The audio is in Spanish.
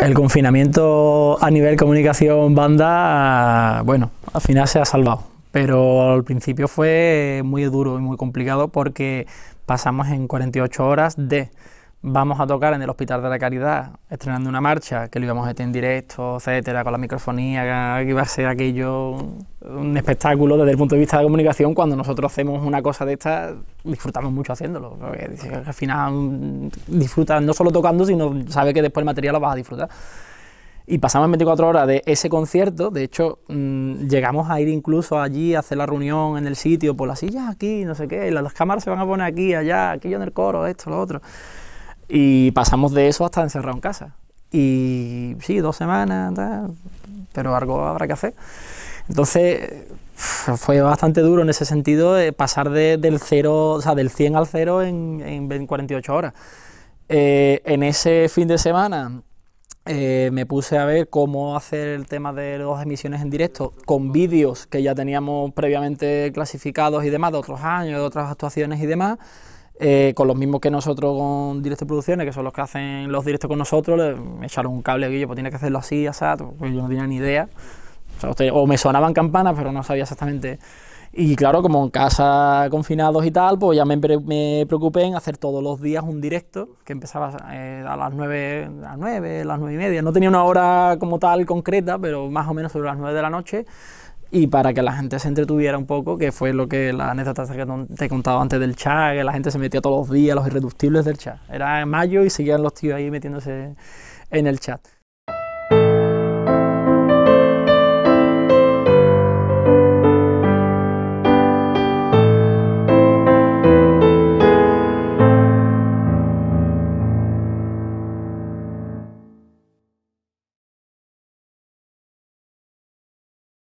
el confinamiento a nivel comunicación banda, bueno, al final se ha salvado, pero al principio fue muy duro y muy complicado porque pasamos en 48 horas de vamos a tocar en el Hospital de la Caridad, estrenando una marcha, que lo íbamos a hacer en directo, etcétera, con la microfonía, que iba a ser aquello un espectáculo desde el punto de vista de la comunicación, cuando nosotros hacemos una cosa de esta, disfrutamos mucho haciéndolo. Porque al final mm, disfrutas no solo tocando, sino sabe que después el material lo vas a disfrutar. Y pasamos 24 horas de ese concierto, de hecho mm, llegamos a ir incluso allí a hacer la reunión en el sitio, por las sillas aquí, no sé qué, las cámaras se van a poner aquí, allá, aquí yo en el coro, esto, lo otro. Y pasamos de eso hasta encerrado en casa. Y sí, dos semanas, pero algo habrá que hacer. Entonces, fue bastante duro en ese sentido eh, pasar del, cero, o sea, del 100 al 0 en, 48 horas. Eh, en ese fin de semana eh, me puse a ver cómo hacer el tema de las emisiones en directo con vídeos que ya teníamos previamente clasificados y demás de otros años, de otras actuaciones y demás. con los mismos que nosotros con Directo Producciones, que son los que hacen los directos con nosotros, me echaron un cable, Guillo, pues tiene que hacerlo así, así, pues yo no tenía ni idea. O me sonaban campanas, pero no sabía exactamente. Y claro, como en casa confinados y tal, pues ya me, preocupé en hacer todos los días un directo que empezaba a las 9, a las nueve, a las nueve y media. No tenía una hora como tal concreta, pero más o menos sobre las 9 de la noche. Y para que la gente se entretuviera un poco, que fue lo que la anécdota que te he contado antes del chat, que la gente se metía todos los días, los irreductibles del chat. Era en mayo y seguían los tíos ahí metiéndose en el chat.